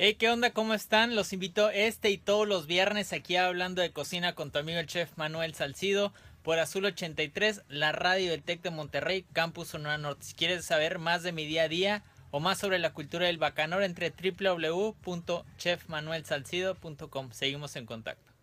Hey, ¿qué onda? ¿Cómo están? Los invito este y todos los viernes aquí hablando de cocina con tu amigo el chef Manuel Salcido por Azul 83, la radio del Tec de Monterrey, Campus Sonora Norte. Si quieres saber más de mi día a día o más sobre la cultura del bacanor, entre www.chefmanuelsalcido.com. Seguimos en contacto.